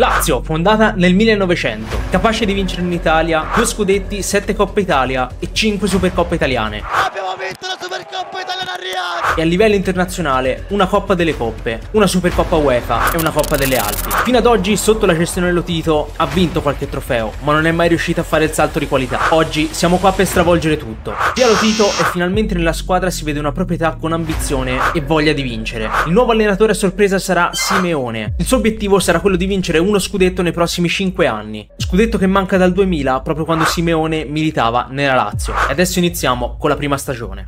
Lazio, fondata nel 1900, capace di vincere in Italia due scudetti, sette Coppe Italia e cinque Supercoppe italiane. Abbiamo vinto la Supercoppa italiana a E a livello internazionale una Coppa delle Coppe, una Supercoppa UEFA e una Coppa delle Alpi. Fino ad oggi, sotto la gestione dello Tito, ha vinto qualche trofeo, ma non è mai riuscito a fare il salto di qualità. Oggi siamo qua per stravolgere tutto. Pialo Tito e finalmente nella squadra si vede una proprietà con ambizione e voglia di vincere. Il nuovo allenatore a sorpresa sarà Simeone. Il suo obiettivo sarà quello di vincere un uno scudetto nei prossimi 5 anni. Scudetto che manca dal 2000, proprio quando Simeone militava nella Lazio. E adesso iniziamo con la prima stagione.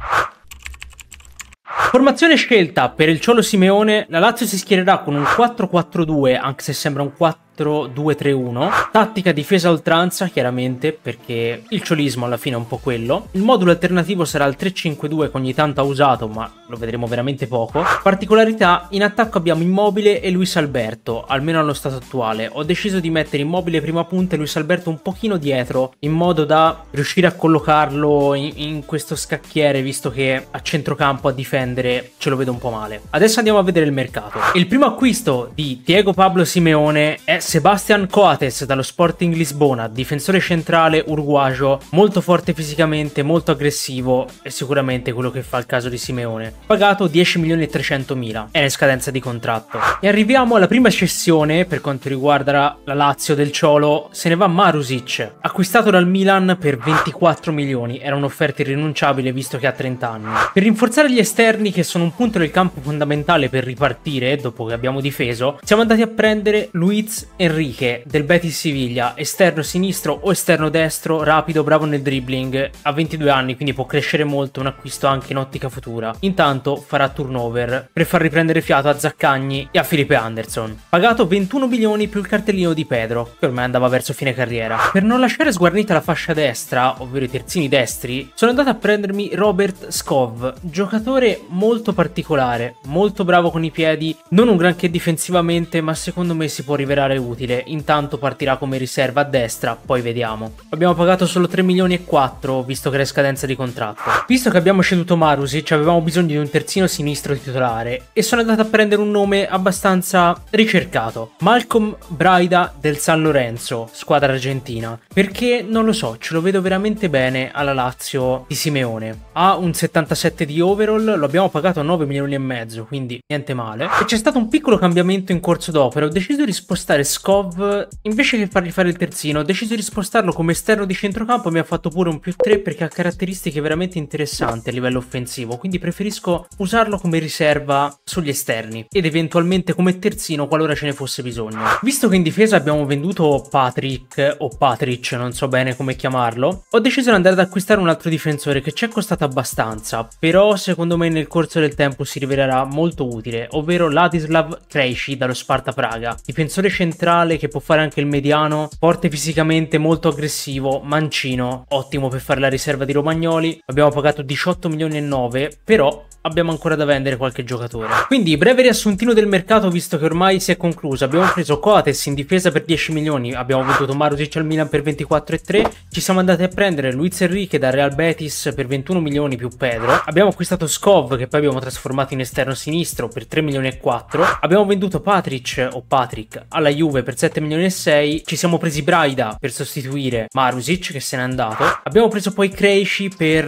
Formazione scelta per il Ciolo Simeone, la Lazio si schiererà con un 4-4-2, anche se sembra un 4 4-2-3-1. Tattica difesa a oltranza, chiaramente, perché il ciolismo alla fine è un po' quello. Il modulo alternativo sarà il 3-5-2 che ogni tanto ha usato, ma lo vedremo veramente poco. Particolarità, in attacco abbiamo Immobile e Luis Alberto, almeno allo stato attuale. Ho deciso di mettere Immobile prima punta e Luis Alberto un pochino dietro, in modo da riuscire a collocarlo in, in questo scacchiere, visto che a centrocampo a difendere ce lo vedo un po' male. Adesso andiamo a vedere il mercato. Il primo acquisto di Diego Pablo Simeone è Sebastian Coates dallo Sporting Lisbona, difensore centrale uruguagio, molto forte fisicamente, molto aggressivo e sicuramente quello che fa il caso di Simeone. Pagato 10 milioni e 300 mila, è in scadenza di contratto. E arriviamo alla prima cessione per quanto riguarda la Lazio del Ciolo, se ne va Marusic, acquistato dal Milan per 24 milioni, era un'offerta irrinunciabile visto che ha 30 anni. Per rinforzare gli esterni che sono un punto del campo fondamentale per ripartire dopo che abbiamo difeso, siamo andati a prendere Luiz Enrique del Betis Siviglia, esterno sinistro o esterno destro, rapido, bravo nel dribbling, ha 22 anni quindi può crescere molto, un acquisto anche in ottica futura. Intanto farà turnover per far riprendere fiato a Zaccagni e a Felipe Anderson. Pagato 21 milioni più il cartellino di Pedro, che ormai andava verso fine carriera. Per non lasciare sguarnita la fascia destra, ovvero i terzini destri, sono andato a prendermi Robert Skov, giocatore molto particolare, molto bravo con i piedi, non un granché difensivamente ma secondo me si può rivelare utile utile, intanto partirà come riserva a destra, poi vediamo. Abbiamo pagato solo 3 milioni e 4, visto che era scadenza di contratto. Visto che abbiamo ceduto Marusic, avevamo bisogno di un terzino sinistro titolare, e sono andato a prendere un nome abbastanza ricercato. Malcolm Braida del San Lorenzo, squadra argentina, perché non lo so, ce lo vedo veramente bene alla Lazio di Simeone. Ha un 77 di overall, lo abbiamo pagato a 9 milioni e mezzo, quindi niente male. E c'è stato un piccolo cambiamento in corso d'opera, ho deciso di spostare Scott Skov, invece che fargli fare il terzino, ho deciso di spostarlo come esterno di centrocampo mi ha fatto pure un più 3 perché ha caratteristiche veramente interessanti a livello offensivo, quindi preferisco usarlo come riserva sugli esterni ed eventualmente come terzino qualora ce ne fosse bisogno. Visto che in difesa abbiamo venduto Patrick o Patrick, non so bene come chiamarlo, ho deciso di andare ad acquistare un altro difensore che ci è costato abbastanza, però secondo me nel corso del tempo si rivelerà molto utile, ovvero Ladislav Krejci dallo Sparta Praga, difensore centrale centrale che può fare anche il mediano, forte fisicamente, molto aggressivo, mancino, ottimo per fare la riserva di Romagnoli. Abbiamo pagato 18 milioni e 9, però abbiamo ancora da vendere qualche giocatore. Quindi breve riassuntino del mercato visto che ormai si è concluso. Abbiamo preso Coates in difesa per 10 milioni, abbiamo venduto Marusic al Milan per 24,3, ci siamo andati a prendere Luiz Enrique dal Real Betis per 21 milioni più Pedro, abbiamo acquistato Scov che poi abbiamo trasformato in esterno sinistro per 3 milioni e 4, abbiamo venduto Patrick o Patrick alla Juve per 7 milioni e 6, ci siamo presi Braida per sostituire Marusic che se n'è andato, abbiamo preso poi Cresci per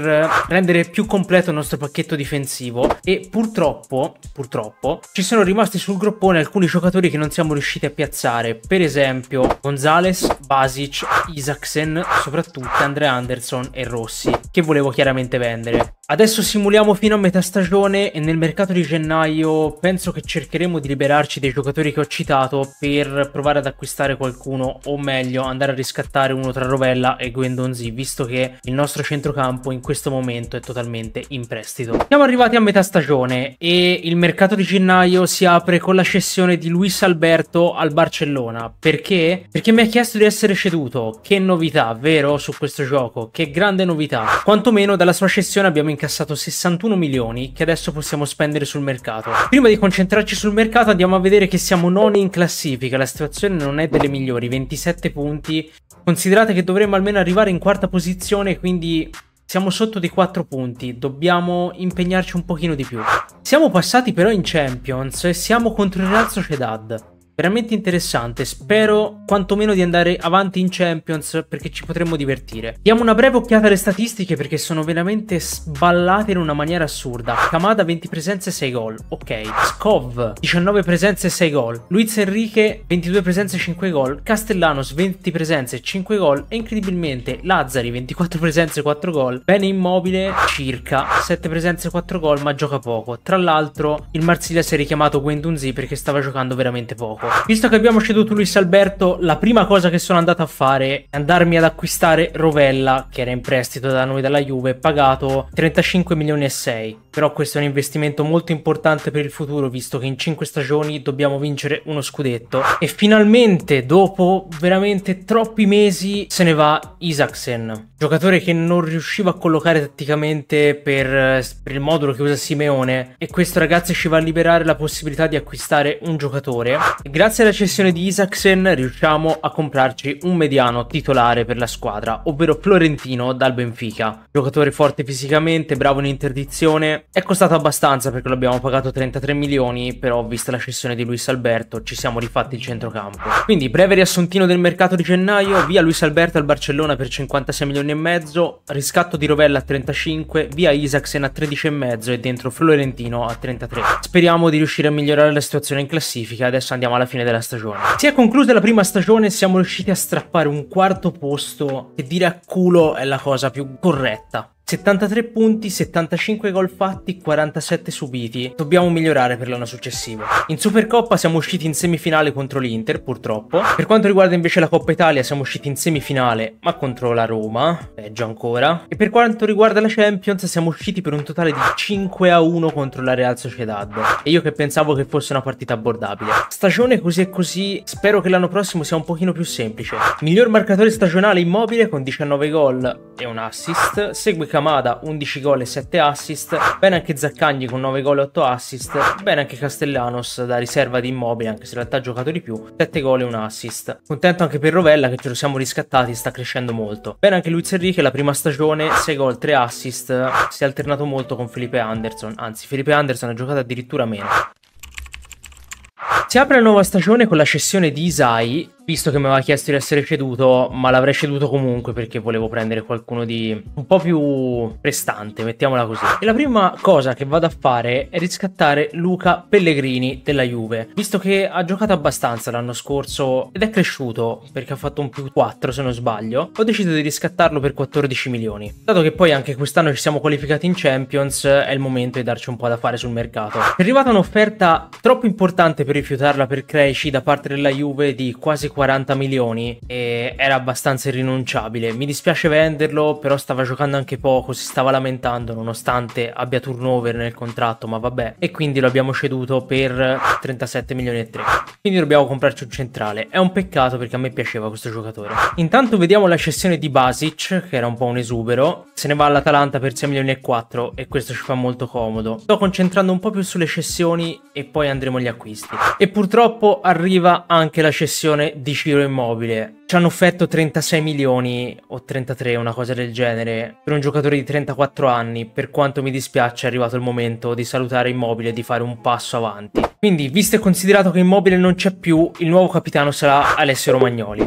rendere più completo il nostro pacchetto difensivo offensivo e purtroppo, purtroppo, ci sono rimasti sul groppone alcuni giocatori che non siamo riusciti a piazzare, per esempio Gonzales, Basic, Isaacsen, soprattutto Andrea Anderson e Rossi, che volevo chiaramente vendere. Adesso simuliamo fino a metà stagione e nel mercato di gennaio penso che cercheremo di liberarci dei giocatori che ho citato per provare ad acquistare qualcuno o meglio andare a riscattare uno tra Rovella e Guendonzi visto che il nostro centrocampo in questo momento è totalmente in prestito. Siamo arrivati a metà stagione e il mercato di gennaio si apre con la cessione di Luis Alberto al Barcellona. Perché? Perché mi ha chiesto di essere ceduto. Che novità, vero? Su questo gioco. Che grande novità. Quantomeno dalla sua cessione abbiamo incassato 61 milioni che adesso possiamo spendere sul mercato. Prima di concentrarci sul mercato andiamo a vedere che siamo noni in classifica, la situazione non è delle migliori, 27 punti. Considerate che dovremmo almeno arrivare in quarta posizione, quindi siamo sotto di 4 punti, dobbiamo impegnarci un pochino di più. Siamo passati però in Champions e siamo contro il Real Sociedad veramente interessante. Spero quantomeno di andare avanti in Champions perché ci potremmo divertire. Diamo una breve occhiata alle statistiche perché sono veramente sballate in una maniera assurda. Kamada 20 presenze 6 gol, ok. Skov 19 presenze 6 gol. Luiz Enrique 22 presenze 5 gol. Castellanos 20 presenze 5 gol e incredibilmente Lazzari 24 presenze 4 gol. Bene Immobile circa 7 presenze 4 gol ma gioca poco. Tra l'altro il Marsiglia si è richiamato Gwendunzi perché stava giocando veramente poco tempo. Visto che abbiamo ceduto Luis Alberto, la prima cosa che sono andato a fare è andarmi ad acquistare Rovella, che era in prestito da noi dalla Juve, pagato 35 milioni e 6. Però questo è un investimento molto importante per il futuro, visto che in 5 stagioni dobbiamo vincere uno scudetto. E finalmente, dopo veramente troppi mesi, se ne va Isaacsen giocatore che non riusciva a collocare tatticamente per, per, il modulo che usa Simeone e questo ragazzo ci va a liberare la possibilità di acquistare un giocatore. E grazie alla cessione di Isaacsen riusciamo a comprarci un mediano titolare per la squadra, ovvero Florentino dal Benfica. Giocatore forte fisicamente, bravo in interdizione, è costato abbastanza perché l'abbiamo pagato 33 milioni, però vista la cessione di Luis Alberto ci siamo rifatti il centrocampo. Quindi breve riassuntino del mercato di gennaio, via Luis Alberto al Barcellona per 56 milioni mezzo, riscatto di Rovella a 35, via Isaacsen a 13,5 e dentro Florentino a 33. Speriamo di riuscire a migliorare la situazione in classifica, adesso andiamo alla fine della stagione. Si è conclusa la prima stagione siamo riusciti a strappare un quarto posto che dire a culo è la cosa più corretta 73 punti, 75 gol fatti, 47 subiti. Dobbiamo migliorare per l'anno successivo. In Supercoppa siamo usciti in semifinale contro l'Inter, purtroppo. Per quanto riguarda invece la Coppa Italia siamo usciti in semifinale, ma contro la Roma, peggio ancora. E per quanto riguarda la Champions siamo usciti per un totale di 5 a 1 contro la Real Sociedad. E io che pensavo che fosse una partita abbordabile. Stagione così e così, spero che l'anno prossimo sia un pochino più semplice. Miglior marcatore stagionale immobile con 19 gol e un assist, segue Kamada 11 gol e 7 assist, bene anche Zaccagni con 9 gol e 8 assist, bene anche Castellanos da riserva di Immobile, anche se in realtà ha giocato di più, 7 gol e 1 assist. Contento anche per Rovella che ce lo siamo riscattati, sta crescendo molto. Bene anche Luis Enrique, la prima stagione, 6 gol, 3 assist, si è alternato molto con Felipe Anderson, anzi Felipe Anderson ha giocato addirittura meno. Si apre la nuova stagione con la cessione di Isai visto che mi aveva chiesto di essere ceduto, ma l'avrei ceduto comunque perché volevo prendere qualcuno di un po' più prestante, mettiamola così. E la prima cosa che vado a fare è riscattare Luca Pellegrini della Juve, visto che ha giocato abbastanza l'anno scorso ed è cresciuto perché ha fatto un più 4 se non sbaglio, ho deciso di riscattarlo per 14 milioni. Dato che poi anche quest'anno ci siamo qualificati in Champions, è il momento di darci un po' da fare sul mercato. È arrivata un'offerta troppo importante per rifiutarla per Cresci da parte della Juve di quasi 40 milioni e era abbastanza irrinunciabile. Mi dispiace venderlo, però stava giocando anche poco, si stava lamentando nonostante abbia turnover nel contratto, ma vabbè. E quindi lo abbiamo ceduto per 37 milioni e 3. Quindi dobbiamo comprarci un centrale. È un peccato perché a me piaceva questo giocatore. Intanto vediamo la cessione di Basic, che era un po' un esubero. Se ne va all'Atalanta per 6 milioni e 4 e questo ci fa molto comodo. Sto concentrando un po' più sulle cessioni e poi andremo agli acquisti. E purtroppo arriva anche la cessione di di Ciro Immobile. Ci hanno offerto 36 milioni o 33, una cosa del genere, per un giocatore di 34 anni. Per quanto mi dispiace, è arrivato il momento di salutare Immobile e di fare un passo avanti. Quindi, visto e considerato che Immobile non c'è più, il nuovo capitano sarà Alessio Romagnoli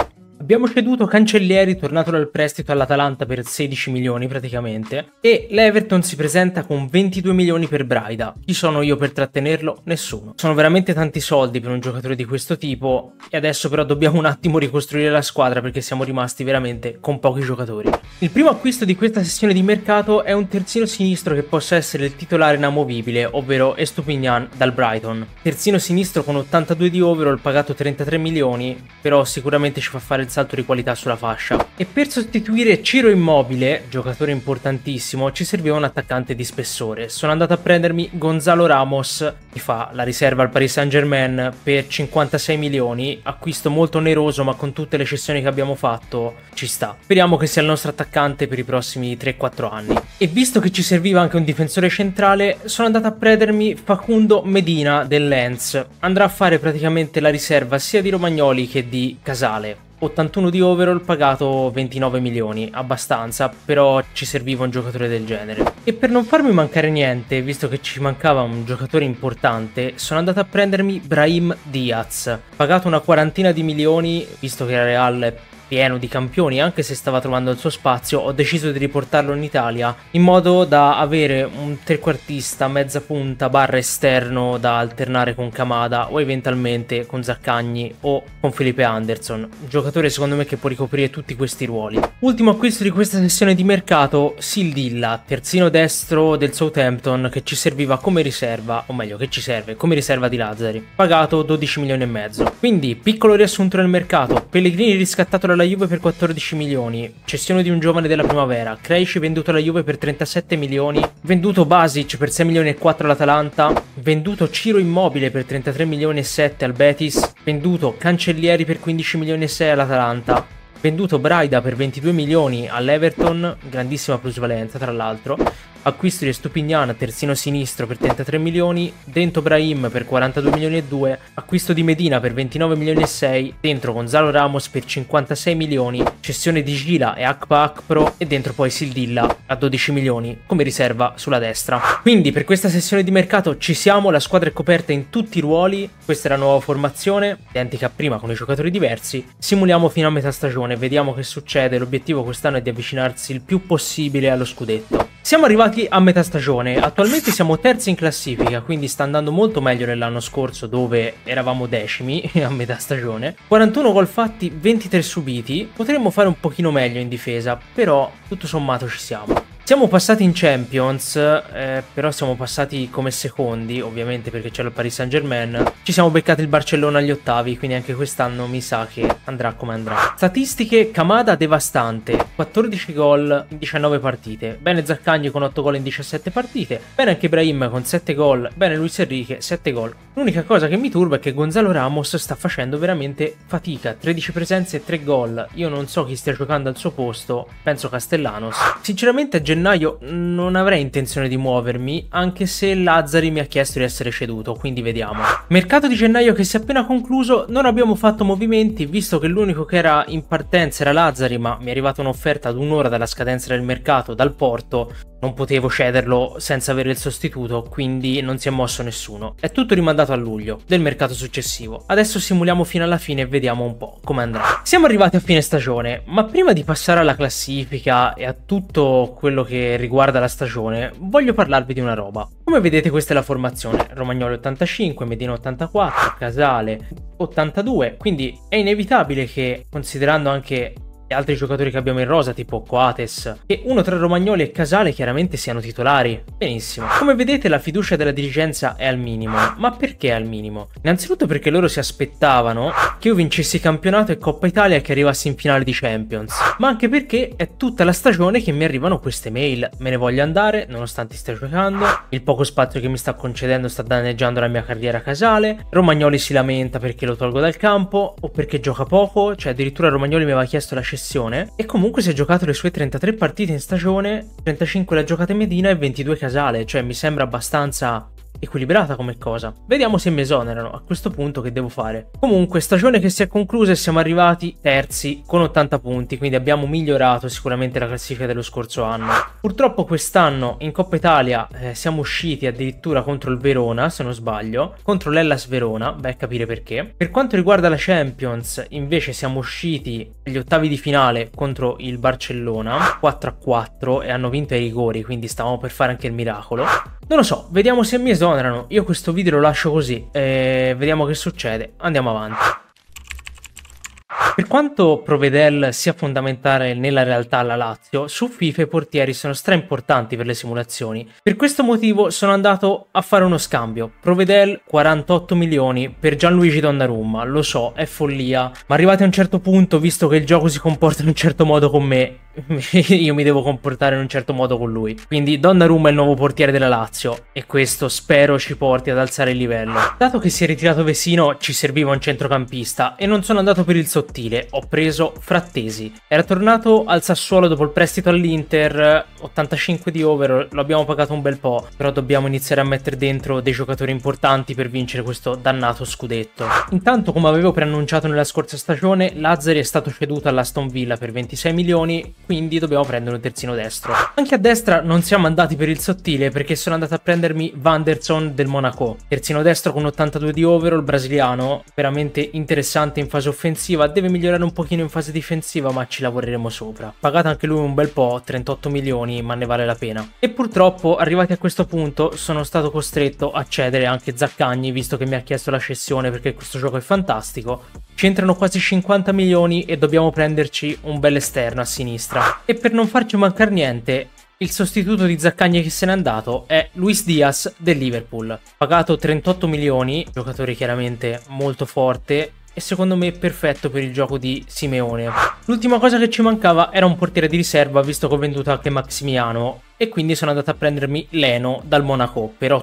abbiamo ceduto Cancellieri tornato dal prestito all'Atalanta per 16 milioni praticamente e l'Everton si presenta con 22 milioni per Braida. Chi sono io per trattenerlo? Nessuno. Sono veramente tanti soldi per un giocatore di questo tipo e adesso però dobbiamo un attimo ricostruire la squadra perché siamo rimasti veramente con pochi giocatori. Il primo acquisto di questa sessione di mercato è un terzino sinistro che possa essere il titolare inamovibile, ovvero Estupignan dal Brighton. Terzino sinistro con 82 di overall pagato 33 milioni, però sicuramente ci fa fare il salto di qualità sulla fascia. E per sostituire Ciro Immobile, giocatore importantissimo, ci serviva un attaccante di spessore. Sono andato a prendermi Gonzalo Ramos, che fa la riserva al Paris Saint Germain per 56 milioni, acquisto molto oneroso ma con tutte le cessioni che abbiamo fatto ci sta. Speriamo che sia il nostro attaccante per i prossimi 3-4 anni. E visto che ci serviva anche un difensore centrale, sono andato a prendermi Facundo Medina del Lens. Andrà a fare praticamente la riserva sia di Romagnoli che di Casale. 81 di overall pagato 29 milioni, abbastanza, però ci serviva un giocatore del genere. E per non farmi mancare niente, visto che ci mancava un giocatore importante, sono andato a prendermi Brahim Diaz, pagato una quarantina di milioni, visto che la Real è pieno di campioni, anche se stava trovando il suo spazio, ho deciso di riportarlo in Italia in modo da avere un trequartista, mezza punta, barra esterno da alternare con Kamada o eventualmente con Zaccagni o con Felipe Anderson, un giocatore secondo me che può ricoprire tutti questi ruoli. Ultimo acquisto di questa sessione di mercato, Sildilla, terzino destro del Southampton che ci serviva come riserva, o meglio che ci serve come riserva di Lazzari, pagato 12 milioni e mezzo. Quindi piccolo riassunto del mercato, Pellegrini riscattato dalla alla Juve per 14 milioni, cessione di un giovane della primavera, Cresci venduto alla Juve per 37 milioni, venduto Basic per 6 milioni e 4 all'Atalanta, venduto Ciro Immobile per 33 milioni e 7 al Betis, venduto Cancellieri per 15 milioni e 6 all'Atalanta, Venduto Braida per 22 milioni all'Everton, grandissima plusvalenza tra l'altro. Acquisto di Stupignan, terzino sinistro per 33 milioni, dentro Brahim per 42 milioni e 2, acquisto di Medina per 29 milioni e 6, dentro Gonzalo Ramos per 56 milioni, cessione di Gila e Akpa Akpro e dentro poi Sildilla a 12 milioni come riserva sulla destra. Quindi per questa sessione di mercato ci siamo, la squadra è coperta in tutti i ruoli, questa è la nuova formazione, identica a prima con i giocatori diversi, simuliamo fino a metà stagione, vediamo che succede, l'obiettivo quest'anno è di avvicinarsi il più possibile allo scudetto. Siamo arrivati a metà stagione, attualmente siamo terzi in classifica, quindi sta andando molto meglio dell'anno scorso dove eravamo decimi a metà stagione. 41 gol fatti, 23 subiti, potremmo fare un pochino meglio in difesa, però tutto sommato ci siamo. Siamo passati in Champions, eh, però siamo passati come secondi, ovviamente perché c'è il Paris Saint Germain. Ci siamo beccati il Barcellona agli ottavi, quindi anche quest'anno mi sa che andrà come andrà. Statistiche, Kamada devastante, 14 gol in 19 partite. Bene Zaccagni con 8 gol in 17 partite. Bene anche Ibrahim con 7 gol. Bene Luis Enrique, 7 gol L'unica cosa che mi turba è che Gonzalo Ramos sta facendo veramente fatica, 13 presenze e 3 gol, io non so chi stia giocando al suo posto, penso Castellanos. Sinceramente a gennaio non avrei intenzione di muovermi, anche se Lazzari mi ha chiesto di essere ceduto, quindi vediamo. Mercato di gennaio che si è appena concluso, non abbiamo fatto movimenti, visto che l'unico che era in partenza era Lazzari, ma mi è arrivata un'offerta ad un'ora dalla scadenza del mercato, dal Porto, non potevo cederlo senza avere il sostituto, quindi non si è mosso nessuno. È tutto rimandato a luglio del mercato successivo. Adesso simuliamo fino alla fine e vediamo un po' come andrà. Siamo arrivati a fine stagione, ma prima di passare alla classifica e a tutto quello che riguarda la stagione, voglio parlarvi di una roba. Come vedete questa è la formazione. Romagnoli 85, Medina 84, Casale 82, quindi è inevitabile che, considerando anche gli altri giocatori che abbiamo in rosa, tipo Coates, e uno tra Romagnoli e Casale chiaramente siano titolari. Benissimo. Come vedete la fiducia della dirigenza è al minimo. Ma perché al minimo? Innanzitutto perché loro si aspettavano che io vincessi campionato e Coppa Italia e che arrivassi in finale di Champions. Ma anche perché è tutta la stagione che mi arrivano queste mail. Me ne voglio andare, nonostante stia giocando. Il poco spazio che mi sta concedendo sta danneggiando la mia carriera Casale. Romagnoli si lamenta perché lo tolgo dal campo o perché gioca poco. Cioè addirittura Romagnoli mi aveva chiesto la scelta cessione e comunque si è giocato le sue 33 partite in stagione, 35 le ha giocate Medina e 22 Casale, cioè mi sembra abbastanza equilibrata come cosa. Vediamo se mi esonerano a questo punto che devo fare. Comunque stagione che si è conclusa e siamo arrivati terzi con 80 punti, quindi abbiamo migliorato sicuramente la classifica dello scorso anno. Purtroppo quest'anno in Coppa Italia eh, siamo usciti addirittura contro il Verona, se non sbaglio, contro l'Ellas Verona, beh capire perché. Per quanto riguarda la Champions invece siamo usciti agli ottavi di finale contro il Barcellona 4 a 4 e hanno vinto ai rigori, quindi stavamo per fare anche il miracolo. Non lo so, vediamo se mi esonerano esonerano. Io questo video lo lascio così, eh, vediamo che succede, andiamo avanti. Per quanto Provedel sia fondamentale nella realtà alla Lazio, su FIFA i portieri sono stra importanti per le simulazioni. Per questo motivo sono andato a fare uno scambio. Provedel 48 milioni per Gianluigi Donnarumma, lo so, è follia, ma arrivati a un certo punto, visto che il gioco si comporta in un certo modo con me, io mi devo comportare in un certo modo con lui. Quindi Donnarumma è il nuovo portiere della Lazio e questo spero ci porti ad alzare il livello. Dato che si è ritirato Vesino, ci serviva un centrocampista e non sono andato per il sottotitolo sottile, ho preso Frattesi. Era tornato al Sassuolo dopo il prestito all'Inter, 85 di over, lo abbiamo pagato un bel po', però dobbiamo iniziare a mettere dentro dei giocatori importanti per vincere questo dannato scudetto. Intanto, come avevo preannunciato nella scorsa stagione, Lazzari è stato ceduto all'Aston Villa per 26 milioni, quindi dobbiamo prendere un terzino destro. Anche a destra non siamo andati per il sottile perché sono andato a prendermi Vanderson del Monaco, terzino destro con 82 di over, il brasiliano, veramente interessante in fase offensiva, deve migliorare un pochino in fase difensiva, ma ci lavoreremo sopra. Pagato anche lui un bel po', 38 milioni, ma ne vale la pena. E purtroppo, arrivati a questo punto, sono stato costretto a cedere anche Zaccagni, visto che mi ha chiesto la cessione perché questo gioco è fantastico. Ci entrano quasi 50 milioni e dobbiamo prenderci un bel esterno a sinistra. E per non farci mancare niente, il sostituto di Zaccagni che se n'è andato è Luis Diaz del Liverpool, pagato 38 milioni, giocatore chiaramente molto forte, e secondo me perfetto per il gioco di Simeone. L'ultima cosa che ci mancava era un portiere di riserva visto che ho venduto anche Maximiano e quindi sono andato a prendermi Leno dal Monaco per,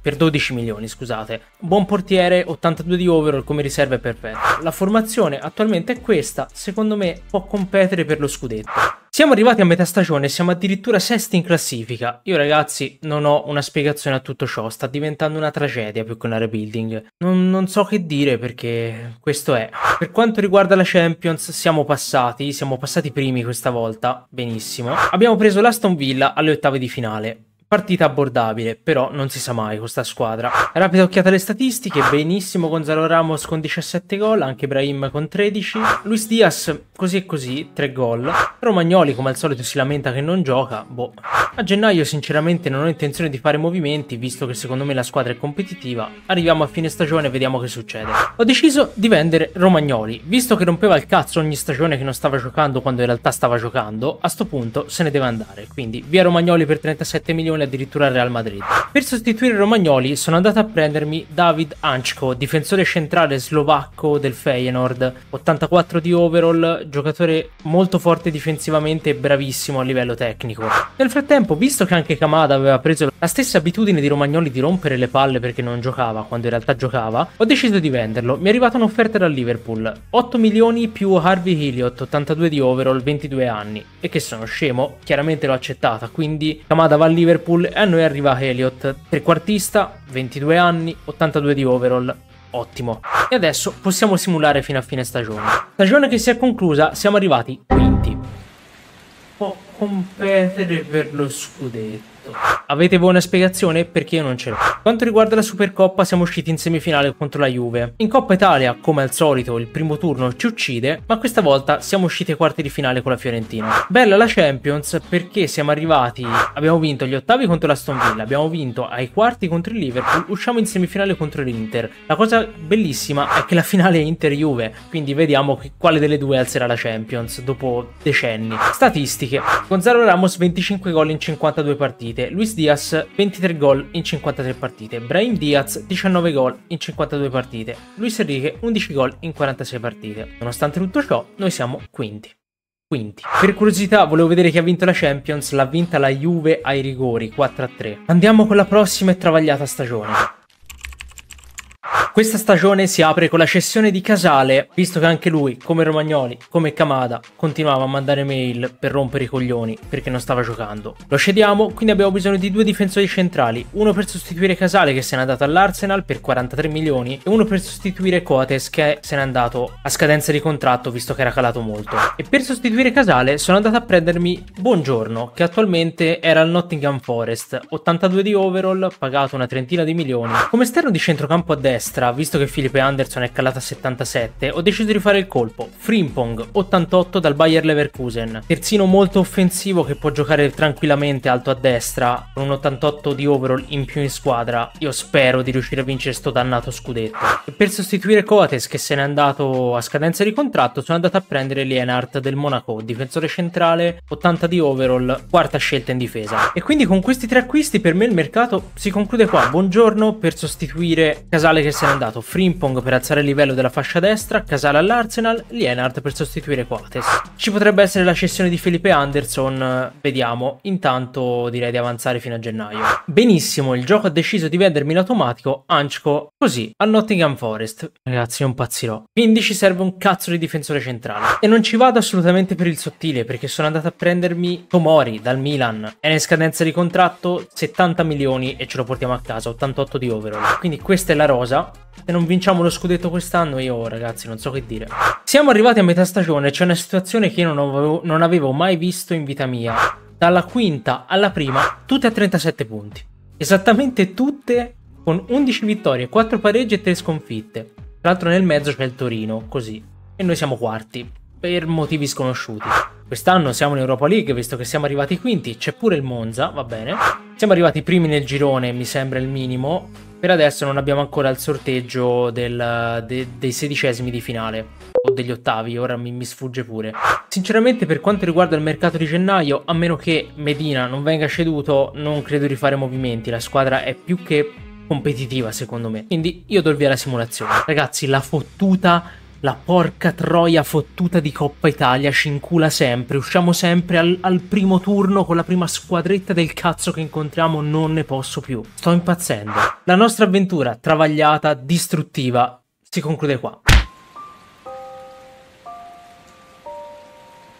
per 12 milioni, scusate. Buon portiere, 82 di overall come riserva è perfetto. La formazione attualmente è questa, secondo me può competere per lo scudetto. Siamo arrivati a metà stagione, siamo addirittura sesti in classifica. Io ragazzi non ho una spiegazione a tutto ciò, sta diventando una tragedia più che una rebuilding. Non, non, so che dire perché questo è. Per quanto riguarda la Champions siamo passati, siamo passati primi questa volta, benissimo. Abbiamo preso l'Aston Villa alle ottave di finale. Partita abbordabile, però non si sa mai questa squadra. Rapida occhiata alle statistiche, benissimo Gonzalo Ramos con 17 gol, anche Brahim con 13. Luis Diaz, così e così, 3 gol. Romagnoli, come al solito, si lamenta che non gioca, boh. A gennaio sinceramente non ho intenzione di fare movimenti, visto che secondo me la squadra è competitiva. Arriviamo a fine stagione e vediamo che succede. Ho deciso di vendere Romagnoli, visto che rompeva il cazzo ogni stagione che non stava giocando quando in realtà stava giocando, a sto punto se ne deve andare. Quindi via Romagnoli per 37 milioni addirittura al Real Madrid. Per sostituire Romagnoli sono andato a prendermi David Anchko, difensore centrale slovacco del Feyenoord, 84 di overall, giocatore molto forte difensivamente e bravissimo a livello tecnico. Nel frattempo, visto che anche Kamada aveva preso la stessa abitudine di Romagnoli di rompere le palle perché non giocava, quando in realtà giocava, ho deciso di venderlo. Mi è arrivata un'offerta dal Liverpool, 8 milioni più Harvey Elliott, 82 di overall, 22 anni. E che sono scemo, chiaramente l'ho accettata, quindi Kamada va al Liverpool Liverpool e a noi arriva Elliot, trequartista, 22 anni, 82 di overall, ottimo. E adesso possiamo simulare fino a fine stagione. Stagione che si è conclusa, siamo arrivati quinti. Può competere per lo scudetto. Certo. Avete voi una spiegazione? Perché io non ce l'ho. Quanto riguarda la Supercoppa siamo usciti in semifinale contro la Juve. In Coppa Italia, come al solito, il primo turno ci uccide, ma questa volta siamo usciti ai quarti di finale con la Fiorentina. Bella la Champions perché siamo arrivati, abbiamo vinto gli ottavi contro la Stonville, abbiamo vinto ai quarti contro il Liverpool, usciamo in semifinale contro l'Inter. La cosa bellissima è che la finale è Inter-Juve, quindi vediamo quale delle due alzerà la Champions dopo decenni. Statistiche. Gonzalo Ramos 25 gol in 52 partite partite, Luis Diaz 23 gol in 53 partite, Brahim Diaz 19 gol in 52 partite, Luis Enrique 11 gol in 46 partite. Nonostante tutto ciò, noi siamo quinti. Quinti. Per curiosità volevo vedere chi ha vinto la Champions, l'ha vinta la Juve ai rigori 4-3. Andiamo con la prossima e travagliata stagione. Questa stagione si apre con la cessione di Casale, visto che anche lui, come Romagnoli, come Camada, continuava a mandare mail per rompere i coglioni perché non stava giocando. Lo cediamo, quindi abbiamo bisogno di due difensori centrali, uno per sostituire Casale che se n'è andato all'Arsenal per 43 milioni e uno per sostituire Coates che se n'è andato a scadenza di contratto visto che era calato molto. E per sostituire Casale sono andato a prendermi Buongiorno, che attualmente era al Nottingham Forest, 82 di overall, pagato una trentina di milioni. Come esterno di centrocampo a destra destra, visto che Felipe Anderson è calata a 77, ho deciso di rifare il colpo. Frimpong, 88 dal Bayer Leverkusen. Terzino molto offensivo che può giocare tranquillamente alto a destra, con un 88 di overall in più in squadra. Io spero di riuscire a vincere sto dannato scudetto. E per sostituire Coates, che se n'è andato a scadenza di contratto, sono andato a prendere Lienhardt del Monaco, difensore centrale, 80 di overall, quarta scelta in difesa. E quindi con questi tre acquisti per me il mercato si conclude qua. Buongiorno per sostituire Casale che se n'è andato Frimpong per alzare il livello della fascia destra, Casale all'Arsenal, Lienhardt per sostituire Coates. Ci potrebbe essere la cessione di Felipe Anderson, vediamo, intanto direi di avanzare fino a gennaio. Benissimo, il gioco ha deciso di vendermi l'automatico, Anchco così, al Nottingham Forest. Ragazzi, non pazzirò. Quindi ci serve un cazzo di difensore centrale. E non ci vado assolutamente per il sottile, perché sono andato a prendermi Tomori dal Milan. È in scadenza di contratto, 70 milioni e ce lo portiamo a casa, 88 di overall. Quindi questa è la rosa cosa. Se non vinciamo lo scudetto quest'anno, io ragazzi non so che dire. Siamo arrivati a metà stagione, c'è una situazione che io non avevo, non avevo mai visto in vita mia. Dalla quinta alla prima, tutte a 37 punti. Esattamente tutte con 11 vittorie, 4 pareggi e 3 sconfitte. Tra l'altro nel mezzo c'è il Torino, così. E noi siamo quarti, per motivi sconosciuti. Quest'anno siamo in Europa League, visto che siamo arrivati quinti, c'è pure il Monza, va bene. Siamo arrivati primi nel girone, mi sembra il minimo per adesso non abbiamo ancora il sorteggio del, de, dei sedicesimi di finale o degli ottavi, ora mi, mi, sfugge pure. Sinceramente per quanto riguarda il mercato di gennaio, a meno che Medina non venga ceduto, non credo di fare movimenti, la squadra è più che competitiva secondo me. Quindi io do il via alla simulazione. Ragazzi, la fottuta la porca troia fottuta di Coppa Italia ci incula sempre. Usciamo sempre al, al, primo turno con la prima squadretta del cazzo che incontriamo. Non ne posso più. Sto impazzendo. La nostra avventura travagliata, distruttiva, si conclude qua.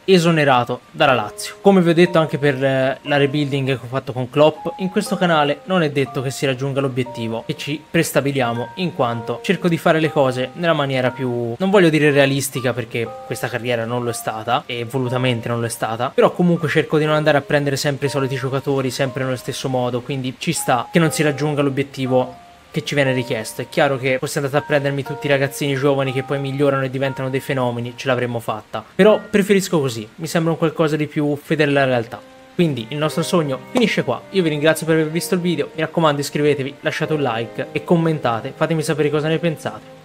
esonerato dalla Lazio. Come vi ho detto anche per eh, la rebuilding che ho fatto con Klopp, in questo canale non è detto che si raggiunga l'obiettivo che ci prestabiliamo, in quanto cerco di fare le cose nella maniera più, non voglio dire realistica perché questa carriera non lo è stata e volutamente non lo è stata, però comunque cerco di non andare a prendere sempre i soliti giocatori sempre nello stesso modo, quindi ci sta che non si raggiunga l'obiettivo che ci viene richiesto. È chiaro che fosse andata a prendermi tutti i ragazzini giovani che poi migliorano e diventano dei fenomeni, ce l'avremmo fatta. Però preferisco così, mi sembra un qualcosa di più fedele alla realtà. Quindi il nostro sogno finisce qua, io vi ringrazio per aver visto il video, mi raccomando iscrivetevi, lasciate un like e commentate, fatemi sapere cosa ne pensate.